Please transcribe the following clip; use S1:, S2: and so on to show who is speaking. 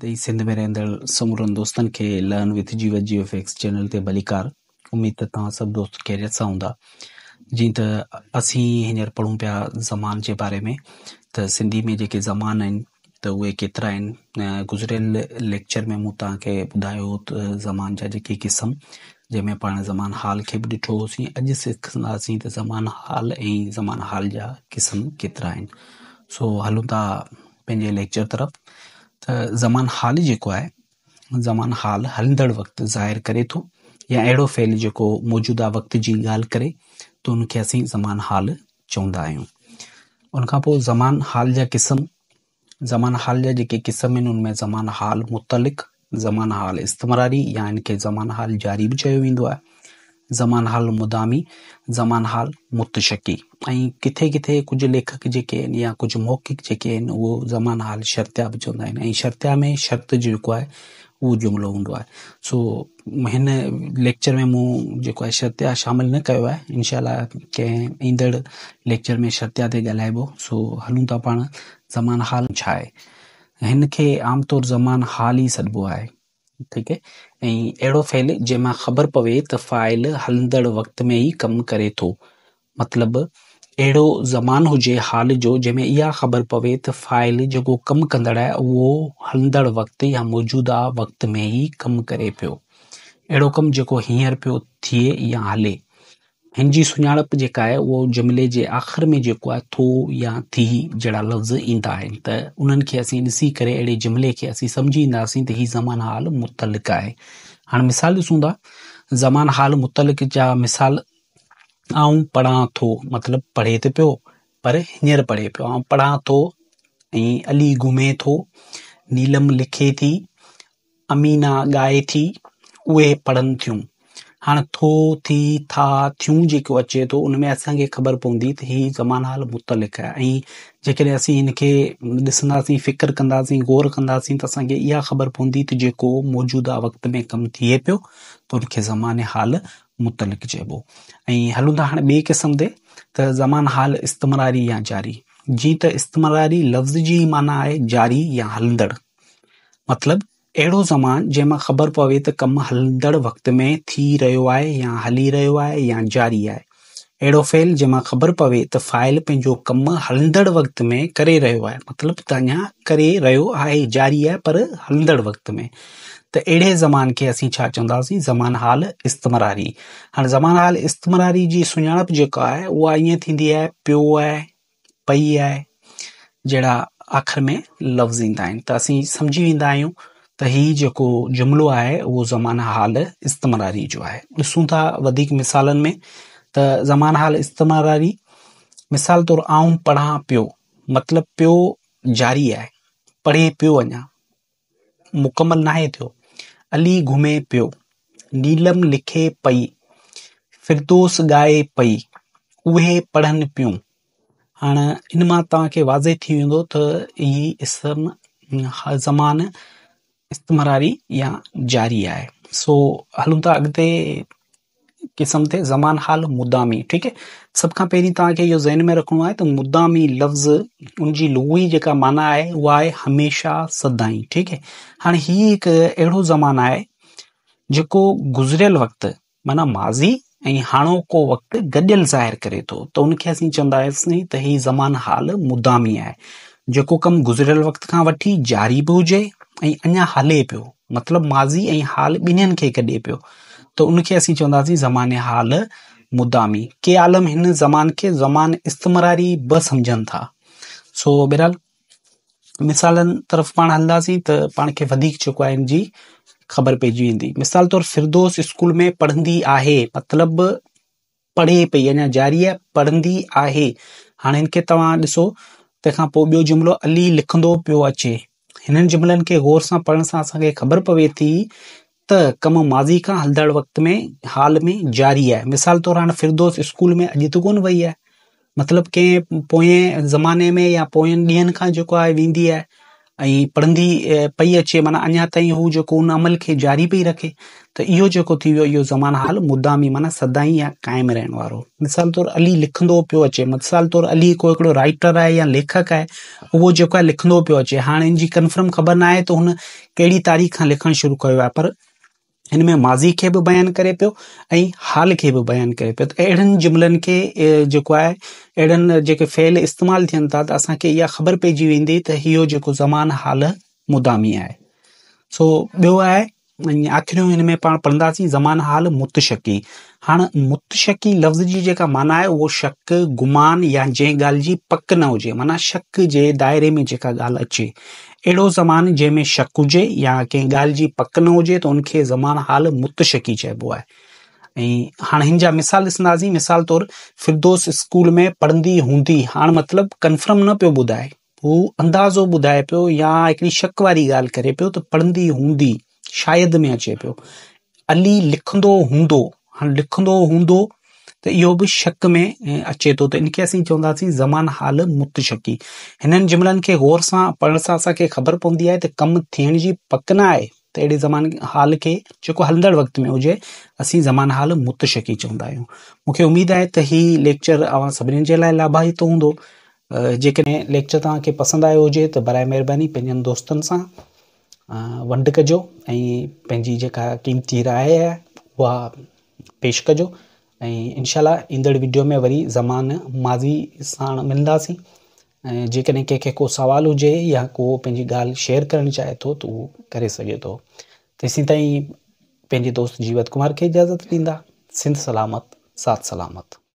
S1: त ई सिंध में دوستن समूरनि दोस्तनि खे लर्न विथ जीव जीवे फैक्स चैनल ते भलीकार उमेदु त तव्हां सभु دوست कैरियत सां हूंदा ته त असीं हींअर पढ़ूं زمان ज़मान जे बारे ته त सिंधी جيڪي زمان ज़मान ته त उहे केतिरा आहिनि गुज़िरियल लेक्चर में मूं तव्हांखे ॿुधायो त ज़मान जा जेके क़िस्म जंहिंमें पाण ज़मानो हाल खे बि ॾिठो होसीं अॼु सिखंदासीं ته زمان حال ऐं زمان حال جا قسم केतिरा आहिनि سو هلو تا पंहिंजे लेक्चर طرف जमान हाल जेको आहे ज़मान हाल हलंदड़ वक़्तु ज़ाहिर करे थो या अहिड़ो फैल जेको मौजूदा वक़्त जी ॻाल्हि करे त उनखे असीं ज़मान हाल चवंदा आहियूं उनखां पोइ ज़मान हाल जा क़िस्म ज़मान हाल जा जेके क़िस्म आहिनि उनमें ज़मान हाल मुतलिक़ ज़मान हाल इस्तमरारी या इनखे ज़मान हाल जारी बि चयो वेंदो आहे ज़मान हाल मुदामी ज़मान हाल मुतशकी ऐं किथे किथे कुझु लेखक जेके आहिनि या कुझु मौखिक जेके आहिनि उहो ज़मान हाल शर्तिया बि चवंदा आहिनि ऐं शर्तिया में शर्त जेको आहे उहो जुमिलो हूंदो आहे सो हिन लेक्चर में मूं जेको आहे शर्तिया शामिलु न कयो आहे इनशाला कंहिं ईंदड़ लेक्चर में शर्तिया ते ॻाल्हाइबो सो हलूं था पाण ज़मान हाल छा आहे हिन खे आमतौरु ज़मान हाल ई सॾिबो आहे ठीक है अड़ो फैल जंहिंमां ख़बर पवे तो फ़ाइल हलदड़ वक़्त में ही कम करे थो मतिलबु अहिड़ो ज़मान हुजे हाल जो जैमें यह ख़बर पवे तो फ़ाइल जो कम कदड़ है वो हलदड़ वक़्तु या मौजूदा वक़्त में ही कम करे पियो अड़ो कम जो हींअर पो थिए या हले हिन जी सुञाणप जेका आहे उहो जुमिले जे आख़िर में जेको आहे थो या थी जहिड़ा लफ़्ज़ ईंदा आहिनि त उन्हनि खे असीं ॾिसी करे अहिड़े जुमिले खे असीं सम्झी ईंदासीं त हीउ ज़मान हाल मुतलिक़ आहे हाणे मिसाल ॾिसूं था ज़मान हाल मुतलिक़ जा मिसाल आऊं पढ़ां थो मतिलबु पढ़े त पियो पर हींअर पढ़े पियो ऐं पढ़ां थो ऐं अली घुमे थो नीलम लिखे थी अमीना ॻाए थी उहे पढ़नि थियूं हाणे थो थी था थियूं जेको अचे थो उन में असांखे ख़बर पवंदी त हीअ ज़मानो हाल मुतलिक़ आहे ऐं जेकॾहिं असीं हिनखे ॾिसंदासीं फ़िक्रु कंदासीं ग़ौरु कंदासीं त असांखे इहा ख़बर पवंदी त जेको मौजूदा वक़्त में कमु थिए पियो त हुनखे ज़माने हाल मुतलिक़ चइबो ऐं हलूं था हाणे ॿिए क़िस्म ते त ज़मान हाल इस्तमरारी या ज़ारी जीअं त इस्तेमरारी लफ़्ज़ जी माना आहे ज़ारी या हलंदड़ मतिलबु अड़ो ज़मान जंहिंमां ख़बर पवे तो कम हलदड़ वक़्त में थी रो आहे या हली रो आहे या जारी आहे अहिड़ो फ़ैल जंहिंमां ख़बर पवे तो फ़ाइल पंहिंजो कम हलदड़ वक़्त में कर रो आहे मतलब त कर रो रहियो जारी है पर हलदड़ वक़्त में त अहिड़े ज़मान के असीं छा ज़मान हाल इस्तमरारी हाँ ज़मान हाल इस्तमरारी की सुञाणप जो है वह ईअं थींदी आहे पियो आहे पई है जड़ा आख़िर में लफ़्ज़ इंदा तो त समझी सम्झी वेंदा त ही जेको जुमिलो आहे उहो ज़माना हाल इस्तेमारी जो आहे ॾिसूं था वधीक मिसालनि में त ज़मानो हाल इस्तेमालारी मिसाल तौरु आऊं पढ़ा पियो मतिलबु पियो ज़ारी आहे पढ़े पियो अञा मुकमल नाहे थियो अली घुमे पियो नीलम लिखे पई फिरदोस ॻाए पई उहे पढ़नि पियूं हाणे इन मां तव्हांखे वाज़े थी वेंदो त इहा इसम ज़मान istimrari या जारिया है सो हलूं था अॻिते क़िस्म ते ज़मान हाल मुदामी ठीक है सभ खां पहिरीं तव्हांखे इहो ज़हन में रखिणो आहे त तो मुदामी लफ़्ज़ उन जी लुई जेका माना आहे उहा आहे हमेशा सदाईं ठीक है हाणे हीउ हिकु अहिड़ो ज़मानो आहे जेको गुज़िरियल वक़्तु माना माज़ी ऐं हाणोको वक़्तु गॾियल ज़ाहिर करे थो त उनखे असीं चवंदासीं त हीउ ज़मान हाल मुदामी आहे जेको कमु गुज़िरियल वक़्त खां वठी जारी बि हुजे ऐं अञा हले पियो मतिलबु माज़ी ऐं हाल ॿिन्हिनि खे कॾहिं पियो त उनखे असीं चवंदासीं ज़माने हाल मुदामी के आलम हिन ज़मान खे ज़मान इस्तमरारी ॿ सम्झनि था सो बिराल मिसालनि तरफ़ पाण हलंदासीं त पाण खे वधीक जेको आहे हिन जी ख़बर पइजी वेंदी मिसाल तौरु फिरदोस स्कूल में पढ़ंदी आहे मतिलबु पढ़े पई अञा ज़ारी आहे पढ़ंदी आहे हाणे हिनखे तव्हां ॾिसो तंहिंखां पोइ ॿियो जुमिलो अली लिखंदो पियो अचे इन जुमिलनि के गौर से पढ़ने से असांखे ख़बर पवे थी त कम माज़ी का हलदड़ वक़्त में हाल में जारी है मिसाल तौर हाँ फिरदोस स्कूल में अज तो को वही है मतलब कें ज़माने में या पोयनि ॾींहंनि का जो है वेंदी है ऐं पढ़ंदी पई अचे माना अञा ताईं हू जेको उन अमल खे जारी पई रखे त इहो जेको थी वियो इहो ज़मान हाल मुदामी माना सदाई ई या काइमु रहण वारो मिसाल तौरु अली लिखंदो पियो अचे मिसाल तौरु अली को हिकिड़ो राइटर आहे या लेखक आहे उहो जेको आहे लिखंदो पियो अचे हाणे हिन जी कंफर्म ख़बर न आहे त हुन कहिड़ी तारीख़ खां लिखणु शुरू कयो आहे पर हिन में माज़ी खे बि बयानु करे पियो ऐं हाल खे बि बयानु करे पियो त अहिड़नि जुमिलनि खे जेको आहे अहिड़नि जेके फ़ैल इस्तेमालु थियनि था त असांखे इहा ख़बर पइजी वेंदी त इहो जेको ज़मान हाल मुदामी आहे सो ॿियो आहे आख़िरियूं हिन में पाण पढ़ंदासीं ज़मान हाल मुतशकी हाणे मुतशकी लफ़्ज़ जी जेका माना आहे उहो शक गुमान या जंहिं ॻाल्हि जी पक न हुजे माना शक जे दायरे में जेका ॻाल्हि अचे अहिड़ो ज़मानो जंहिंमें शक हुजे या कंहिं ॻाल्हि जी पक न हुजे त उनखे ज़मान हाल मुतशकी चइबो आहे ऐं हाणे हिन जा मिसाल ॾिसंदासीं मिसाल तौरु फिरदोस स्कूल में पढ़ंदी हूंदी हाणे मतिलबु कन्फर्म न पियो ॿुधाए हू अंदाज़ो ॿुधाए पियो या हिकिड़ी शक वारी ॻाल्हि करे पियो त पढ़ंदी हूंदी शायदि में अचे पियो अली लिखंदो हूंदो हाणे लिखंदो हूंदो त इहो बि शक में अचे थो त इनखे असीं चवंदासीं ज़मान हाल मुतशकी हिननि जुमिलनि खे ग़ौर सां पढ़ण सां असांखे ख़बर पवंदी आहे त कमु थियण जी पक न आहे त अहिड़े ज़मान हाल खे जेको हलंदड़ वक़्त में हुजे असीं ज़मान हाल मुतशी चवंदा आहियूं मूंखे उमेदु आहे त हीअ लेक्चर अवां सभिनीनि जे लाइ लाभायतो हूंदो जेकॾहिं लेक्चर तव्हांखे पसंदि आयो हुजे त बराए महिरबानी पंहिंजनि दोस्तनि सां वंड कजो ऐं पंहिंजी जेका क़ीमती राय आहे उहा पेश कजो ऐं इनशा ईंदड़ वीडियो में वरी ज़मान माज़ी साण मिलंदासीं ऐं जेकॾहिं कंहिंखे को सुवाल हुजे या को पंहिंजी ॻाल्हि शेयर करणु चाहे थो त उहो करे सघे थो तेसीं ताईं पंहिंजे दोस्त जीवत कुमार खे इजाज़त ॾींदा सिंध सलामत सात सलामत